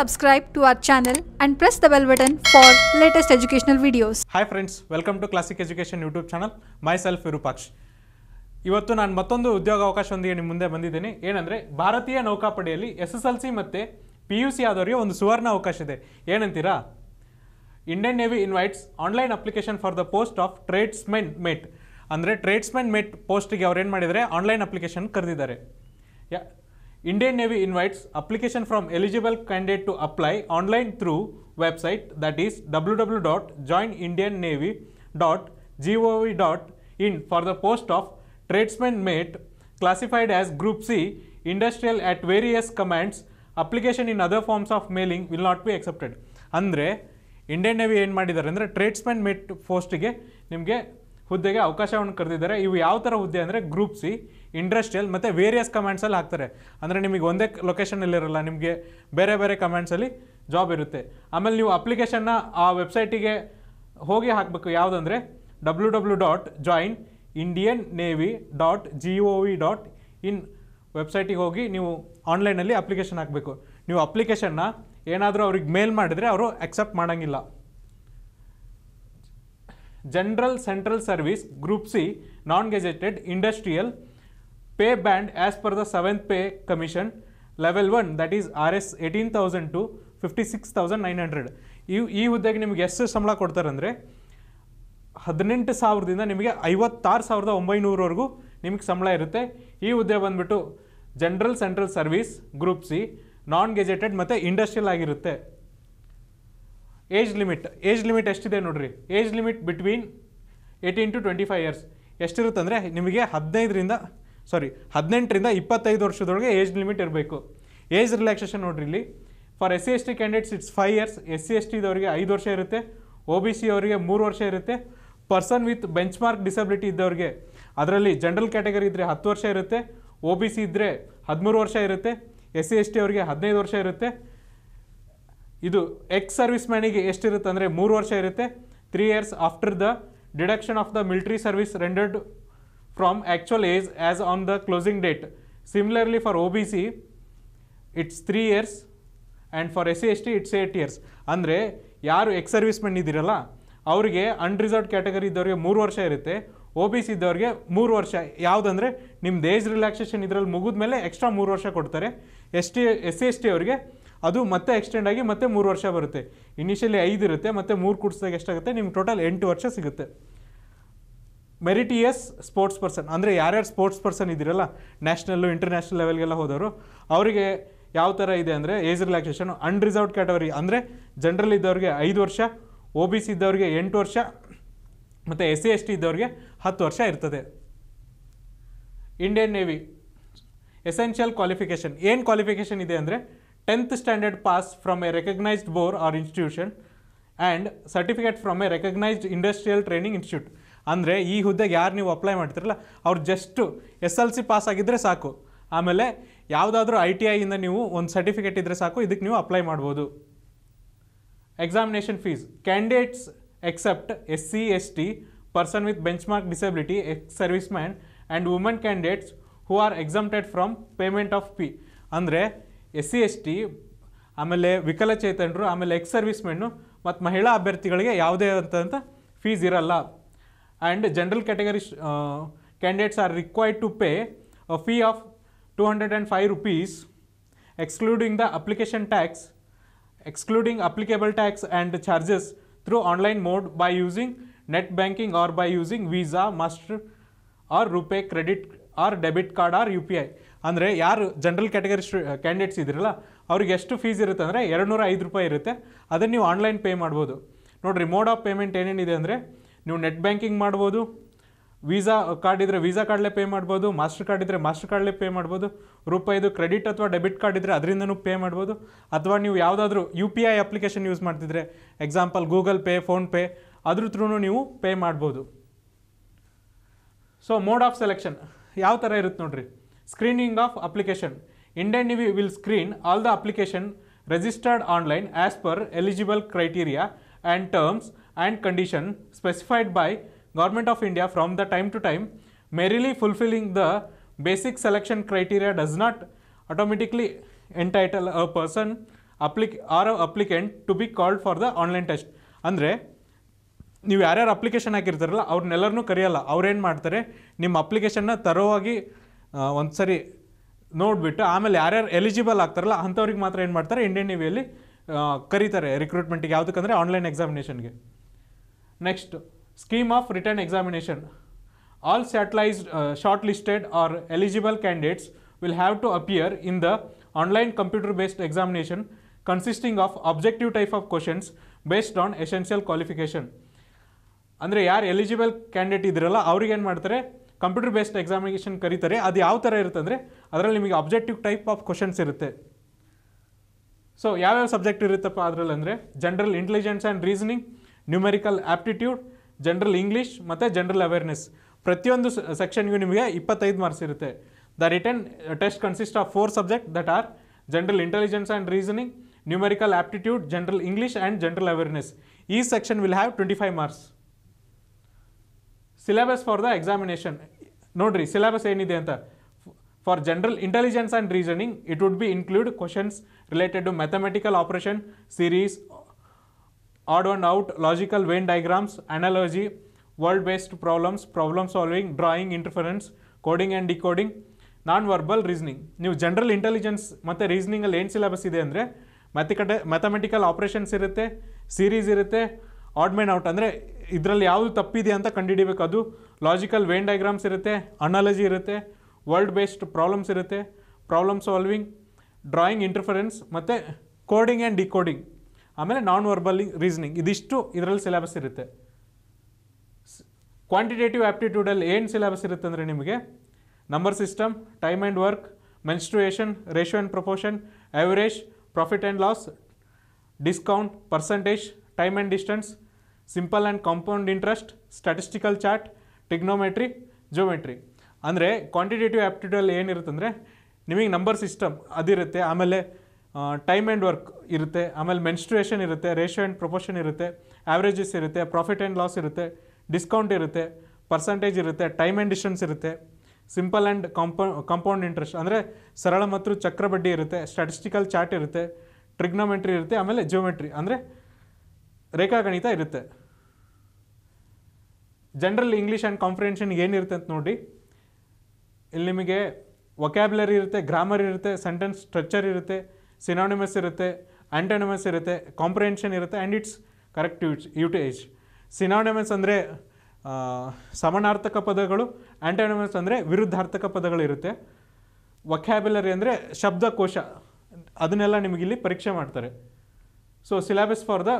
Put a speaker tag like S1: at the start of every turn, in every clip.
S1: subscribe to our channel and press the bell button for latest educational videos. Hi friends, welcome to Classic Education YouTube channel. Myself Virupaksh. ಇವತ್ತು ನಾನು ಮತ್ತೊಂದು ಉದ್ಯೋಗ ಅವಕಾಶದೊಂದಿಗೆ ನಿಮ್ಮ ಮುಂದೆ ಬಂದಿದ್ದೇನೆ ಏನಂದರೆ ಭಾರತೀಯ ನೌಕಾಪಡೆಯಲ್ಲಿ ಎಸ್ ಎಸ್ ಎಲ್ ಸಿ ಮತ್ತು ಪಿ ಯು ಸಿ ಆದವರಿಗೆ ಒಂದು ಸುವರ್ಣ ಅವಕಾಶ ಇದೆ ಏನಂತೀರಾ Indian Navy invites online application for the post of tradesmen mate ಅಂದರೆ ಟ್ರೇಡ್ಸ್ಮೆನ್ ಮೆಟ್ ಪೋಸ್ಟಿಗೆ ಅವ್ರು ಏನು ಮಾಡಿದರೆ ಆನ್ಲೈನ್ ಅಪ್ಲಿಕೇಶನ್ ಕರೆದಿದ್ದಾರೆ ಯಾ Indian Navy invites application from eligible candidate to apply online through website that is www.joinindiannavy.gov.in for the post of tradesman mate classified as group C industrial at various commands application in other forms of mailing will not be accepted. Andre Indian Navy in Madhya Rendra tradesman mate post again. Nimge Huddega Okashaun Kardidara Iwi Autara Huddha Group C industrial ಮತ್ತು various ಕಮ್ಯಾಂಡ್ಸಲ್ಲಿ ಹಾಕ್ತಾರೆ ಅಂದರೆ ನಿಮಗೆ ಒಂದೇ ಲೊಕೇಶನಲ್ಲಿರಲ್ಲ ನಿಮಗೆ ಬೇರೆ ಬೇರೆ ಕಮ್ಯಾಂಡ್ಸಲ್ಲಿ job ಇರುತ್ತೆ ಆಮೇಲೆ ನೀವು ಅಪ್ಲಿಕೇಶನ್ನ ಆ ವೆಬ್ಸೈಟಿಗೆ ಹೋಗಿ ಹಾಕಬೇಕು ಯಾವುದಂದರೆ W W dot join Indian navy dot G O V dot in ವೆಬ್ಸೈಟಿಗೆ ಹೋಗಿ ನೀವು ಆನ್ಲೈನಲ್ಲಿ ಅಪ್ಲಿಕೇಶನ್ ಹಾಕಬೇಕು ನೀವು ಅಪ್ಲಿಕೇಶನ್ನ ಏನಾದರೂ ಅವ್ರಿಗೆ ಮೇಲ್ ಮಾಡಿದರೆ ಅವರು ಅಕ್ಸೆಪ್ಟ್ ಮಾಡೋಂಗಿಲ್ಲ general central service group C non gazetted industrial pay band as per the seventh pay commission level one that is R S eighteen thousand to fifty six thousand nine hundred ಈ ಈ ಹುದ್ದೆಗೆ ನಿಮ್ಗೆ ಎಷ್ಟು ಸಂಬಳ ಕೊಡ್ತಾರಂದರೆ ಹದಿನೆಂಟು ಸಾವಿರದಿಂದ ನಿಮಗೆ ಐವತ್ತಾರು ಸಾವಿರದ ಒಂಬೈನೂರವರೆಗೂ ನಿಮಗೆ ಸಂಬಳ ಇರುತ್ತೆ ಈ ಹುದ್ದೆ ಬಂದುಬಿಟ್ಟು general central service group C non gazetted ಮತ್ತು ಇಂಡಸ್ಟ್ರಿಯಲ್ ಆಗಿರುತ್ತೆ ಏಜ್ ಲಿಮಿಟ್ ಏಜ್ ಲಿಮಿಟ್ ಎಷ್ಟಿದೆ ನೋಡ್ರಿ age limit between eighteen to twenty five years ಎಷ್ಟಿರುತ್ತಂದರೆ ನಿಮಗೆ ಹದಿನೈದರಿಂದ ಸಾರಿ ಹದಿನೆಂಟರಿಂದ ಇಪ್ಪತ್ತೈದು ವರ್ಷದೊಳಗೆ ಏಜ್ ಲಿಮಿಟ್ ಇರಬೇಕು ಏಜ್ ರಿಲ್ಯಾಕ್ಸೇಷನ್ ನೋಡ್ರಿ ಇಲ್ಲಿ for S C S T candidates it's five years S C S ಟಿದವರಿಗೆ ಐದು ವರ್ಷ ಇರುತ್ತೆ ಒ ಬಿ ಸಿ ಅವರಿಗೆ ಮೂರು ವರ್ಷ ಇರುತ್ತೆ person with benchmark disability ಇದ್ದವ್ರಿಗೆ ಅದರಲ್ಲಿ ಜನರಲ್ ಕ್ಯಾಟಗರಿ ಇದ್ದರೆ ಹತ್ತು ವರ್ಷ ಇರುತ್ತೆ ಒ ಬಿ ಸಿ ಇದ್ದರೆ ಹದಿಮೂರು ವರ್ಷ ಇರುತ್ತೆ ಎಸ್ ಸಿ ಎಸ್ ಟಿ ಅವರಿಗೆ ಹದಿನೈದು ವರ್ಷ ಇರುತ್ತೆ ಇದು ಎಕ್ಸ್ ಸರ್ವಿಸ್ ಮ್ಯಾನಿಗೆ ಎಷ್ಟಿರುತ್ತೆ ಅಂದರೆ ಮೂರು ವರ್ಷ ಇರುತ್ತೆ three years after the deduction of the military service rendered from actual age as on the closing date. Similarly, for OBC, it's 3 years and for S C S T it's eight years ಅಂದರೆ ಯಾರು X servicemen ಇದ್ದೀರಲ್ಲ ಅವರಿಗೆ unreserved category ಇದ್ದವ್ರಿಗೆ ಮೂರು ವರ್ಷ ಇರುತ್ತೆ O B C ಇದ್ದವ್ರಿಗೆ ಮೂರು ವರ್ಷ ಯಾವುದಂದರೆ ನಿಮ್ಮ ಏಜ್ ರಿಲ್ಯಾಕ್ಸೇಷನ್ ಇದರಲ್ಲಿ ಮುಗಿದ ಮೇಲೆ ಎಕ್ಸ್ಟ್ರಾ ಮೂರು ವರ್ಷ ಕೊಡ್ತಾರೆ S T S C S T ಅವರಿಗೆ ಅದು ಮತ್ತೆ ಎಕ್ಸ್ಟೆಂಡ್ ಆಗಿ ಮತ್ತೆ ಮೂರು ವರ್ಷ ಬರುತ್ತೆ ಇನಿಷಿಯಲಿ ಐದು ಇರುತ್ತೆ ಮತ್ತೆ ಮೂರು ಕುಡಿಸ್ದಾಗ ಎಷ್ಟಾಗುತ್ತೆ ನಿಮ್ಗೆ ಟೋಟಲ್ ಎಂಟು ವರ್ಷ ಸಿಗುತ್ತೆ ಮೆರಿಟಿಯಸ್ ಸ್ಪೋರ್ಟ್ಸ್ ಪರ್ಸನ್ ಅಂದರೆ ಯಾರ್ಯಾರು ಸ್ಪೋರ್ಟ್ಸ್ ಪರ್ಸನ್ ಇದ್ದೀರಲ್ಲ ನ್ಯಾಷನಲ್ಲು ಇಂಟರ್ನ್ಯಾಷನಲ್ ಲೆವೆಲ್ಗೆಲ್ಲ ಹೋದವರು ಅವರಿಗೆ ಯಾವ ಥರ ಇದೆ ಅಂದರೆ ಏಜ್ ರಿಲ್ಯಾಕ್ಸೇಷನ್ ಅನ್ರಿಸರ್ವ್ಡ್ ಕ್ಯಾಟಗರಿ ಅಂದರೆ ಜನರಲ್ ಇದ್ದವ್ರಿಗೆ ಐದು ವರ್ಷ ಒ ಬಿ ಸಿ ಇದ್ದವ್ರಿಗೆ ಎಂಟು ವರ್ಷ ಮತ್ತು ಎಸ್ ಸಿ ಎಸ್ ಟಿ ಇದ್ದವ್ರಿಗೆ ಹತ್ತು ವರ್ಷ ಇರ್ತದೆ ಇಂಡಿಯನ್ ನೇವಿ ಎಸೆನ್ಷಿಯಲ್ ಕ್ವಾಲಿಫಿಕೇಷನ್ ಏನು ಕ್ವಾಲಿಫಿಕೇಷನ್ ಇದೆ ಅಂದರೆ tenth standard pass from a recognised board or institution and certificate from a recognised industrial training institute ಅಂದರೆ ಈ ಹುದ್ದೆಗೆ ಯಾರು ನೀವು ಅಪ್ಲೈ ಮಾಡ್ತಿರಲ್ಲ ಅವ್ರು just S L C pass ಆಗಿದ್ದರೆ ಸಾಕು ಆಮೇಲೆ ಯಾವುದಾದ್ರೂ ಐ ಟಿ ಐಯಿಂದ ನೀವು ಒಂದು ಸರ್ಟಿಫಿಕೇಟ್ ಇದ್ದರೆ ಸಾಕು ಇದಕ್ಕೆ ನೀವು ಅಪ್ಲೈ ಮಾಡ್ಬೋದು examination fees candidates except S C S T person with benchmark disability ex service man and women candidates who are exempted from payment of fee ಅಂದರೆ ಎಸ್ ಸಿ ಎಸ್ ಟಿ ಆಮೇಲೆ ವಿಕಲಚೇತನರು ಆಮೇಲೆ ex service ಮೆನ್ನು ಮತ್ತು ಮಹಿಳಾ ಅಭ್ಯರ್ಥಿಗಳಿಗೆ ಯಾವುದೇ ಆದಂಥ fees ಇರಲ್ಲ and general category uh, candidates are required to pay a fee of 205 rupees excluding the application tax excluding applicable tax and charges through online mode by using net banking or by using visa master or rupee credit or debit card or upi andre ಐ general category candidates category candidates ಇದ್ರಲ್ಲ ಅವ್ರಿಗೆ ಎಷ್ಟು fees ಇರುತ್ತೆ ಅಂದರೆ ಎರಡು ನೂರ ಐದು ರೂಪಾಯಿ ಇರುತ್ತೆ ಅದನ್ನು ನೀವು ಆನ್ಲೈನ್ ಪೇ ಮಾಡ್ಬೋದು ನೋಡಿರಿ ಮೋಡ್ ಆಫ್ ಪೇಮೆಂಟ್ ಏನೇನಿದೆ ಅಂದರೆ ನೀವು ನೆಟ್ ಬ್ಯಾಂಕಿಂಗ್ ಮಾಡ್ಬೋದು ವೀಸಾ ಕಾರ್ಡ್ ಇದ್ದರೆ ವೀಸಾ ಕಾರ್ಡ್ಲೇ ಪೇ ಮಾಡ್ಬೋದು ಮಾಸ್ಟರ್ ಕಾರ್ಡ್ ಇದ್ದರೆ ಮಾಸ್ಟರ್ ಕಾರ್ಡ್ಲೇ ಪೇ ಮಾಡ್ಬೋದು ರೂಪಾಯಿದು ಕ್ರೆಡಿಟ್ ಅಥವಾ ಡೆಬಿಟ್ ಕಾರ್ಡ್ ಇದ್ದರೆ ಅದರಿಂದನೂ ಪೇ ಮಾಡ್ಬೋದು ಅಥವಾ ನೀವು ಯಾವುದಾದ್ರೂ U P I application use ಮಾಡ್ತಿದ್ರೆ ಎಕ್ಸಾಂಪಲ್ ಗೂಗಲ್ ಪೇ ಫೋನ್ಪೇ ಅದ್ರ ತ್ರೂ ನೀವು ಪೇ ಮಾಡ್ಬೋದು ಸೊ ಮೋಡ್ ಆಫ್ ಸೆಲೆಕ್ಷನ್ ಯಾವ ಥರ ಇರುತ್ತೆ ನೋಡ್ರಿ screening of application Indian Navy will screen all the application registered online as per eligible criteria and terms and condition specified by Government of India from the time to time merely fulfilling the basic selection criteria does not automatically entitle a person applic or a applicant to be called for the online test andre ನೀವು ಯಾರ್ಯಾರು application ಹಾಕಿರ್ತಾರಲ್ಲ ಅವ್ರನ್ನೆಲ್ಲರನ್ನೂ ಕರೆಯಲ್ಲ ಅವ್ರೇನು ಮಾಡ್ತಾರೆ ನಿಮ್ಮ ಅಪ್ಲಿಕೇಶನ್ನ ತರೋವಾಗಿ ಒಂದು ಸರಿ ನೋಡಿಬಿಟ್ಟು ಆಮೇಲೆ ಯಾರ್ಯಾರು ಎಲಿಜಿಬಲ್ ಆಗ್ತಾರಲ್ಲ ಅಂಥವ್ರಿಗೆ ಮಾತ್ರ ಏನು ಮಾಡ್ತಾರೆ ಇಂಡಿಯನ್ ನೀವಿಯಲ್ಲಿ ಕರೀತಾರೆ ರಿಕ್ರೂಟ್ಮೆಂಟಿಗೆ ಯಾವುದಕ್ಕಂದರೆ ಆನ್ಲೈನ್ ಎಕ್ಸಾಮಿನೇಷನ್ಗೆ Next, scheme of written examination. All shortlisted, uh, shortlisted or eligible candidates will have to appear in the online computer-based examination consisting of objective type of questions based on essential qualification. ಅಂದರೆ ಯಾರು eligible candidate ಇದ್ರಲ್ಲ ಅವ್ರಿಗೆ ಏನು ಮಾಡ್ತಾರೆ computer based examination ಕರೀತಾರೆ ಅದು ಯಾವ ಥರ ಇರುತ್ತೆ ಅಂದರೆ ಅದರಲ್ಲಿ ನಿಮಗೆ objective ಟೈಪ್ ಆಫ್ questions? ಇರುತ್ತೆ what ಯಾವ್ಯಾವ the ಇರುತ್ತಪ್ಪ ಅದರಲ್ಲಿ intelligence general reasoning. Numerical aptitude general English मत जनरल अवेरने प्रतियो से निम्हे marks the written test consists four subject that are general intelligence and reasoning numerical aptitude general English and general awareness से will have twenty five marks syllabus for the examination नोड़ी syllabus ऐन अंत for general intelligence and reasoning it would भी include question related to mathematical operation series odd and out, logical Venn diagrams, analogy, world-based problems, problem solving, drawing, interference, coding and decoding non verbal reasoning ನೀವು general intelligence ಮತ್ತು ರೀಸ್ನಿಂಗಲ್ಲಿ ಏನು syllabus ಇದೆ ಅಂದರೆ ಕಡೆ mathematical operations ಇರುತ್ತೆ series ಇರುತ್ತೆ ಆಡ್ಮೆನ್ out ಅಂದರೆ ಇದರಲ್ಲಿ ಯಾವುದು ತಪ್ಪಿದೆ ಅಂತ ಕಂಡುಹಿಡಿಬೇಕು ಅದು ಲಾಜಿಕಲ್ ವೇನ್ ಡೈಗ್ರಾಮ್ಸ್ ಇರುತ್ತೆ ಅನಾಲಜಿ ಇರುತ್ತೆ ವರ್ಲ್ಡ್ ಬೇಸ್ಡ್ ಪ್ರಾಬ್ಲಮ್ಸ್ ಇರುತ್ತೆ ಪ್ರಾಬ್ಲಮ್ ಸಾಲ್ವಿಂಗ್ ಡ್ರಾಯಿಂಗ್ ಇಂಟರ್ಫರೆನ್ಸ್ ಮತ್ತು ಕೋಡಿಂಗ್ ಆ್ಯಂಡ್ ಡಿಕೋಡಿಂಗ್ ಆಮೇಲೆ ನಾನ್ ವರ್ಬಲ್ ರೀಸನಿಂಗ್ ಇದಿಷ್ಟು ಇದರಲ್ಲಿ ಸಿಲೆಬಸ್ ಇರುತ್ತೆ ಕ್ವಾಂಟಿಟೇಟಿವ್ ಆ್ಯಪ್ಟಿಟ್ಯೂಡಲ್ಲಿ ಏನು ಸಿಲೆಬಸ್ ಇರುತ್ತೆ ಅಂದರೆ ನಿಮಗೆ number system time and work menstruation ratio and proportion average profit and loss discount percentage time and distance simple and compound interest statistical chart trigonometry geometry ಅಂದರೆ quantitative ಆ್ಯಪ್ಟಿಟ್ಯೂಡಲ್ಲಿ ಏನಿರುತ್ತಂದರೆ ನಿಮಗೆ ನಂಬರ್ ಸಿಸ್ಟಮ್ ಅದಿರುತ್ತೆ ಆಮೇಲೆ time and work ಇರುತ್ತೆ ಆಮೇಲೆ menstruation ಇರುತ್ತೆ ratio and proportion ಇರುತ್ತೆ averages ಇರುತ್ತೆ ಪ್ರಾಫಿಟ್ ಆ್ಯಂಡ್ ಲಾಸ್ ಇರುತ್ತೆ ಡಿಸ್ಕೌಂಟ್ ಇರುತ್ತೆ ಪರ್ಸಂಟೇಜ್ ಇರುತ್ತೆ ಟೈಮ್ ಆ್ಯಂಡ್ ಡಿಸ್ಟೆನ್ಸ್ ಇರುತ್ತೆ simple and compound compound interest ಅಂದರೆ ಸರಳ ಮತ್ತು ಚಕ್ರ ಬಡ್ಡಿ ಇರುತ್ತೆ ಸ್ಟ್ಯಾಟಿಸ್ಟಿಕಲ್ ಚಾರ್ಟ್ ಇರುತ್ತೆ ಟ್ರಿಗ್ನೋಮೆಟ್ರಿ ಇರುತ್ತೆ ಆಮೇಲೆ ಜಿಯೋಮೆಟ್ರಿ ಅಂದರೆ ರೇಖಾಗಣಿತ ಇರುತ್ತೆ ಜನರಲ್ ಇಂಗ್ಲೀಷ್ ಆ್ಯಂಡ್ ಕಾಂಪ್ರಿಹೆನ್ಷನ್ ಏನಿರುತ್ತೆ ಅಂತ ನೋಡಿ ಇಲ್ಲಿ ನಿಮಗೆ ವೊಕ್ಯಾಬ್ಯುಲರಿ ಇರುತ್ತೆ ಗ್ರಾಮರ್ ಇರುತ್ತೆ ಸೆಂಟೆನ್ಸ್ ಸ್ಟ್ರಕ್ಚರ್ ಇರುತ್ತೆ ಸಿನಾನಿಮಸ್ ಇರುತ್ತೆ ಆ್ಯಂಟನಿಮಸ್ ಇರುತ್ತೆ ಕಾಂಪ್ರಿಹೆನ್ಷನ್ ಇರುತ್ತೆ and it's correct use usage synonyms ಅಂದರೆ ಸಮಾನಾರ್ಥಕ ಪದಗಳು ಆಂಟೋನಿಮಸ್ ಅಂದರೆ ವಿರುದ್ಧಾರ್ಥಕ ಪದಗಳಿರುತ್ತೆ ವಕ್ಯಾಬ್ಯುಲರಿ ಅಂದರೆ ಶಬ್ದಕೋಶ ಅದನ್ನೆಲ್ಲ ನಿಮಗಿಲ್ಲಿ ಪರೀಕ್ಷೆ ಮಾಡ್ತಾರೆ so syllabus for the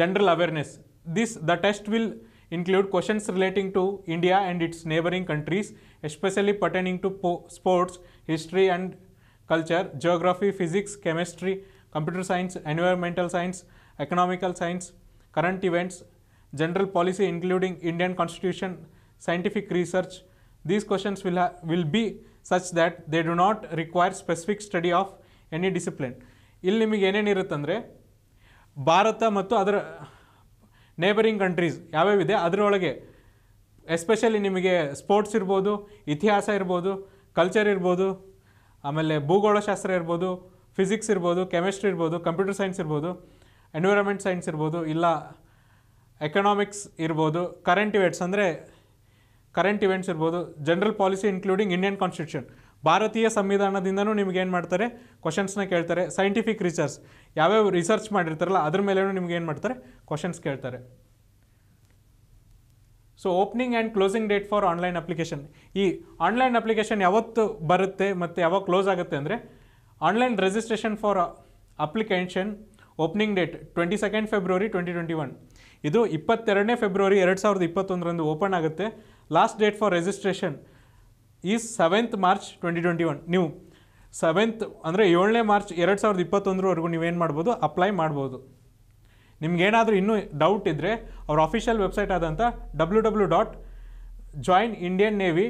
S1: general awareness this the test will include questions relating to India and its neighbouring countries especially pertaining to ಪೋ sports history and culture, geography, physics, chemistry, computer science, environmental science, economical science, current events, general policy including Indian constitution, scientific research. These questions will, will be such that they do not require specific study of any discipline ಇಲ್ಲಿ ನಿಮಗೆ ಏನೇನಿರುತ್ತಂದರೆ ಭಾರತ ಮತ್ತು ಅದರ neighbouring countries ಯಾವ್ಯಾವಿದೆ ಅದರೊಳಗೆ especially ನಿಮಗೆ sports, ಇರ್ಬೋದು ಇತಿಹಾಸ ಇರ್ಬೋದು culture ಇರ್ಬೋದು ಆಮೇಲೆ ಭೂಗೋಳಶಾಸ್ತ್ರ ಇರ್ಬೋದು ಫಿಸಿಕ್ಸ್ ಇರ್ಬೋದು ಕೆಮಿಸ್ಟ್ರಿ ಇರ್ಬೋದು ಕಂಪ್ಯೂಟರ್ ಸೈನ್ಸ್ ಇರ್ಬೋದು ಎನ್ವಿರಾನ್ಮೆಂಟ್ ಸೈನ್ಸ್ ಇರ್ಬೋದು ಇಲ್ಲ ಎಕನಾಮಿಕ್ಸ್ ಇರ್ಬೋದು ಕರೆಂಟ್ ಇವೆಂಟ್ಸ್ ಅಂದರೆ ಕರೆಂಟ್ ಇವೆಂಟ್ಸ್ ಇರ್ಬೋದು general policy including Indian constitution ಭಾರತೀಯ ಸಂವಿಧಾನದಿಂದನೂ ನಿಮ್ಗೆ ಏನು ಮಾಡ್ತಾರೆ ಕ್ವಶನ್ಸ್ನ ಕೇಳ್ತಾರೆ ಸೈಂಟಿಫಿಕ್ ರಿಸರ್ಚ್ ಯಾವ್ಯಾವ ರಿಸರ್ಚ್ ಮಾಡಿರ್ತಾರಲ್ಲ ಅದ್ರ ಮೇಲೂ ನಿಮ್ಗೆ ಏನು ಮಾಡ್ತಾರೆ ಕ್ವಶನ್ಸ್ ಕೇಳ್ತಾರೆ so opening and closing date for online application ಈ ಆನ್ಲೈನ್ ಅಪ್ಲಿಕೇಶನ್ ಯಾವತ್ತು ಬರುತ್ತೆ ಮತ್ತು ಯಾವಾಗ ಕ್ಲೋಸ್ ಆಗುತ್ತೆ ಅಂದರೆ online registration for application opening date twenty second February twenty twenty one ಇದು ಇಪ್ಪತ್ತೆರಡನೇ ಫೆಬ್ರವರಿ ಎರಡು ಸಾವಿರದ ಇಪ್ಪತ್ತೊಂದರಂದು ಓಪನ್ ಆಗುತ್ತೆ last date for registration is seventh March twenty twenty one ನೀವು ಸೆವೆಂತ್ ಅಂದರೆ ಏಳನೇ ಮಾರ್ಚ್ ಎರಡು ಸಾವಿರದ ಇಪ್ಪತ್ತೊಂದರವರೆಗೂ ನೀವೇನು ಮಾಡ್ಬೋದು ಅಪ್ಲೈ ಮಾಡ್ಬೋದು ನಿಮಗೇನಾದರೂ ಇನ್ನೂ ಡೌಟ್ ಇದ್ದರೆ ಅವ್ರ ಅಫಿಷಿಯಲ್ ವೆಬ್ಸೈಟ್ ಆದಂಥ W W dot join Indian navy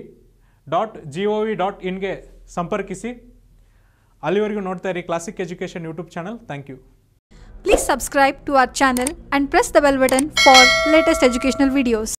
S1: dot G O V dot ಇನ್ಗೆ ಸಂಪರ್ಕಿಸಿ ಅಲ್ಲಿವರೆಗೂ ನೋಡ್ತಾ ಇರಿ classic education YouTube channel thank you please subscribe to our channel and press the bell button for latest educational videos